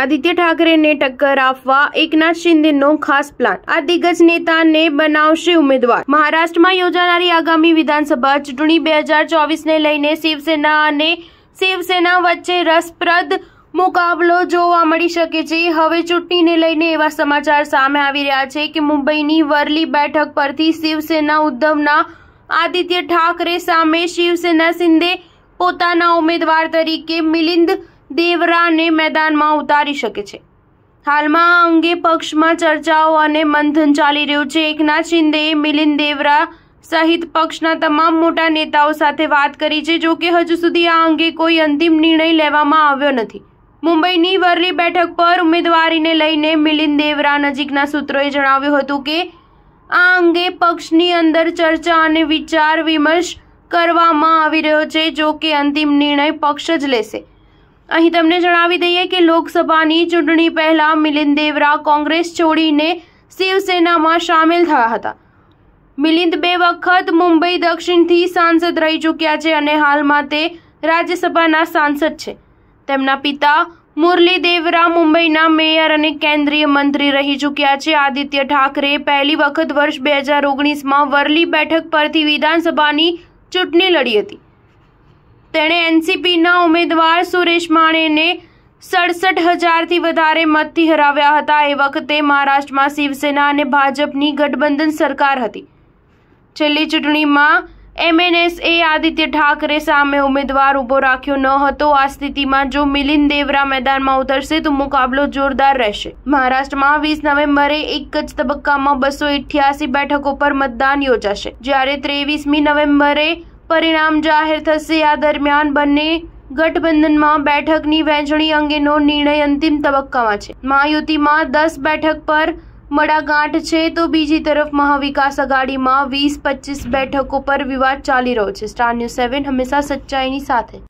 આદિત્ય ઠાકરેને ટક્કર આપવા એકનાથ શિંદેનો ખાસ પ્લાન આ દિગ્ગજ નેતાને બનાવશે ઉમેદવાર મહારાષ્ટ્રમાં યોજાનારી આગામી વિધાનસભા ચૂંટણી બે હજાર ચોવીસને લઈને શિવસેના અને શિવસેના વચ્ચે રસપ્રદ મુકાબલો જોવા મળી શકે છે હવે ચૂંટણીને લઈને એવા સમાચાર સામે આવી રહ્યા છે કે મુંબઈની વરલી બેઠક પરથી શિવસેના ઉદ્ધવના આદિત્ય ઠાકરે સામે શિવસેના શિંદે પોતાના ઉમેદવાર તરીકે મિલિંદ દેવરાને મેદાનમાં ઉતારી શકે છે હાલમાં આ અંગે પક્ષમાં ચર્ચાઓ અને મંથન ચાલી રહ્યું છે એકનાથ શિંદેએ મિલિંદ દેવરા સહિત પક્ષના તમામ મોટા નેતાઓ સાથે વાત કરી છે જો કે હજુ સુધી આ અંગે કોઈ અંતિમ નિર્ણય લેવામાં આવ્યો નથી મુંબઈની વરલી બેઠક પર ઉમેદવારીને લઈને મિલિંદ દેવરા નજીકના સૂત્રોએ જણાવ્યું હતું કે આ અંગે પક્ષની અંદર ચર્ચા અને વિચાર વિમર્શ કરવામાં આવી રહ્યો છે જો કે અંતિમ નિર્ણય પક્ષ જ લેશે અહીં તમને જણાવી દઈએ કે લોકસભાની ચૂંટણી પહેલા મિલિંદ દેવરા કોંગ્રેસ છોડીને શિવસેનામાં સામેલ થયા હતા મિલિંદ બે વખત મુંબઈ દક્ષિણથી સાંસદ રહી ચૂક્યા છે અને હાલમાં તે રાજ્યસભાના સાંસદ છે તેમના પિતા મુરલી દેવરા મુંબઈના મેયર અને કેન્દ્રીય મંત્રી રહી ચૂક્યા છે આદિત્ય ઠાકરે પહેલી વખત વર્ષ બે હજાર ઓગણીસમાં વરલી બેઠક પરથી વિધાનસભાની ચૂંટણી લડી હતી તેણે એનસીપીના ઉમેદવાર સુરેશ માણેને સડસઠ હજારથી વધારે મતથી હરાવ્યા હતા એ વખતે મહારાષ્ટ્રમાં શિવસેના અને ભાજપની ગઠબંધન સરકાર હતી છેલ્લી ચૂંટણીમાં એમએનએસએ આદિત્ય ઠાકરે સામે ઉમેદવાર ઊભો રાખ્યો ન હતો આ સ્થિતિમાં જો મિલિન દેવરા મેદાનમાં ઉતરશે તો મુકાબલો જોરદાર રહેશે મહારાષ્ટ્રમાં વીસ નવેમ્બરે એક જ તબક્કામાં બસો ઇઠ્યાસી બેઠકો પર મતદાન યોજાશે જ્યારે ત્રેવીસમી નવેમ્બરે પરિણામ જાહેર થશે આ દરમિયાન બંને ગઠબંધનમાં બેઠકની વહેંચણી અંગેનો નિર્ણય અંતિમ તબક્કામાં છે મહાયુતિમાં દસ બેઠક પર મડાગાંઠ છે તો બીજી તરફ મહાવિકાસ આઘાડીમાં વીસ પચીસ બેઠકો પર વિવાદ ચાલી રહ્યો છે સ્ટાર ન્યૂઝ સેવન હંમેશા સચ્ચાઈની સાથે